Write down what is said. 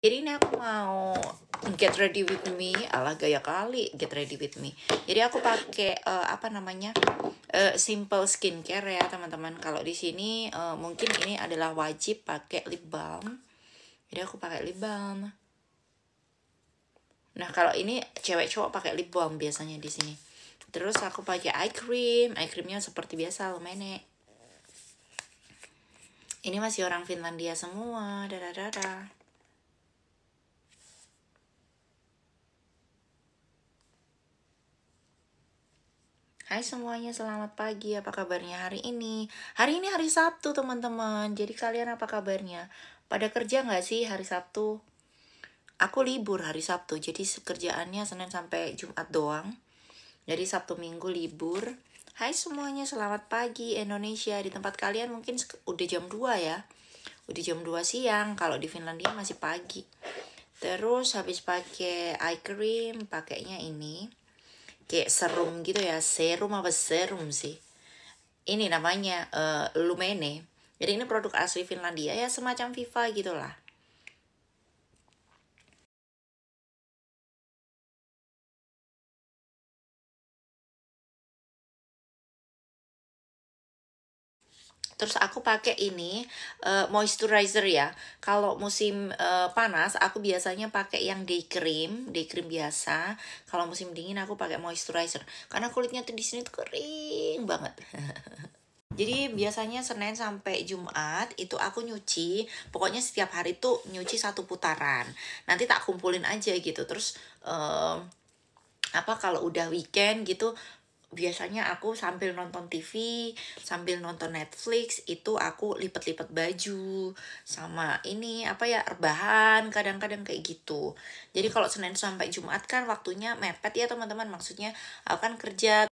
Jadi ini aku mau get ready with me ala gaya kali get ready with me. Jadi aku pakai uh, apa namanya uh, simple skincare ya teman-teman. Kalau di sini uh, mungkin ini adalah wajib pakai lip balm. Jadi aku pakai lip balm. Nah kalau ini cewek cowok pakai lip balm biasanya di sini. Terus aku pakai eye cream. Eye creamnya seperti biasa loh, menek. Ini masih orang Finlandia semua. Dadah dadah. Hai semuanya, selamat pagi. Apa kabarnya hari ini? Hari ini hari Sabtu, teman-teman. Jadi kalian apa kabarnya? Pada kerja nggak sih hari Sabtu? Aku libur hari Sabtu, jadi kerjaannya Senin sampai Jumat doang. Jadi Sabtu Minggu libur. Hai semuanya, selamat pagi Indonesia. Di tempat kalian mungkin udah jam 2 ya. Udah jam 2 siang, kalau di Finlandia masih pagi. Terus habis pakai eye cream, pakainya ini kayak serum gitu ya serum apa serum sih ini namanya uh, Lumene jadi ini produk asli Finlandia ya semacam Viva gitulah Terus aku pakai ini uh, moisturizer ya. Kalau musim uh, panas aku biasanya pakai yang day cream, day cream biasa. Kalau musim dingin aku pakai moisturizer karena kulitnya tuh di sini tuh kering banget. Jadi biasanya Senin sampai Jumat itu aku nyuci, pokoknya setiap hari tuh nyuci satu putaran. Nanti tak kumpulin aja gitu. Terus um, apa kalau udah weekend gitu biasanya aku sambil nonton TV, sambil nonton Netflix itu aku lipet-lipet baju sama ini apa ya rebahan kadang-kadang kayak gitu. Jadi kalau Senin sampai Jumat kan waktunya mepet ya teman-teman. Maksudnya aku kan kerja